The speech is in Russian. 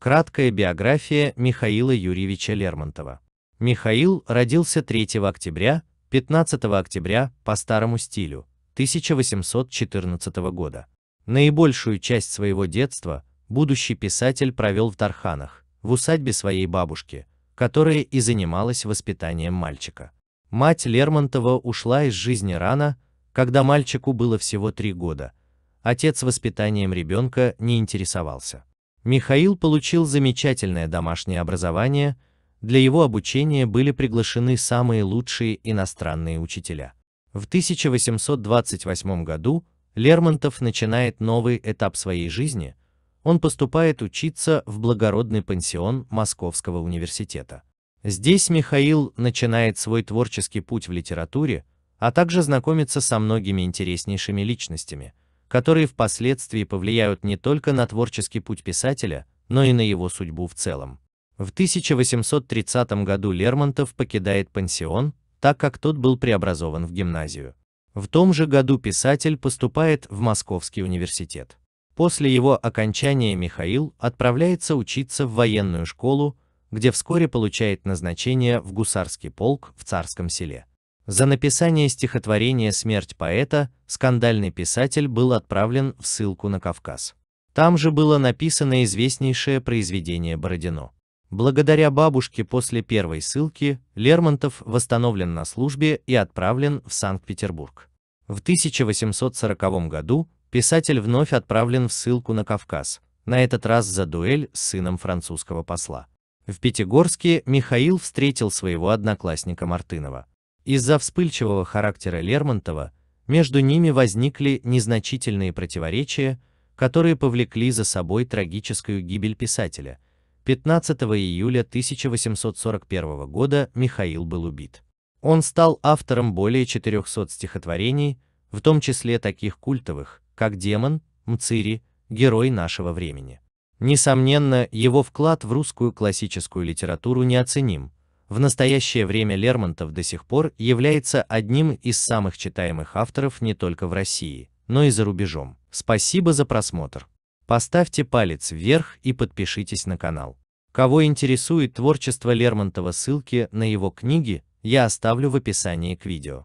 Краткая биография Михаила Юрьевича Лермонтова. Михаил родился 3 октября, 15 октября по старому стилю 1814 года. Наибольшую часть своего детства будущий писатель провел в Тарханах, в усадьбе своей бабушки, которая и занималась воспитанием мальчика. Мать Лермонтова ушла из жизни рано, когда мальчику было всего три года. Отец воспитанием ребенка не интересовался. Михаил получил замечательное домашнее образование, для его обучения были приглашены самые лучшие иностранные учителя. В 1828 году Лермонтов начинает новый этап своей жизни, он поступает учиться в благородный пансион Московского университета. Здесь Михаил начинает свой творческий путь в литературе, а также знакомится со многими интереснейшими личностями – которые впоследствии повлияют не только на творческий путь писателя, но и на его судьбу в целом. В 1830 году Лермонтов покидает пансион, так как тот был преобразован в гимназию. В том же году писатель поступает в Московский университет. После его окончания Михаил отправляется учиться в военную школу, где вскоре получает назначение в гусарский полк в Царском селе. За написание стихотворения «Смерть поэта» скандальный писатель был отправлен в ссылку на Кавказ. Там же было написано известнейшее произведение Бородино. Благодаря бабушке после первой ссылки Лермонтов восстановлен на службе и отправлен в Санкт-Петербург. В 1840 году писатель вновь отправлен в ссылку на Кавказ, на этот раз за дуэль с сыном французского посла. В Пятигорске Михаил встретил своего одноклассника Мартынова. Из-за вспыльчивого характера Лермонтова между ними возникли незначительные противоречия, которые повлекли за собой трагическую гибель писателя. 15 июля 1841 года Михаил был убит. Он стал автором более 400 стихотворений, в том числе таких культовых, как «Демон», «Мцири», «Герой нашего времени». Несомненно, его вклад в русскую классическую литературу неоценим, в настоящее время Лермонтов до сих пор является одним из самых читаемых авторов не только в России, но и за рубежом. Спасибо за просмотр. Поставьте палец вверх и подпишитесь на канал. Кого интересует творчество Лермонтова, ссылки на его книги я оставлю в описании к видео.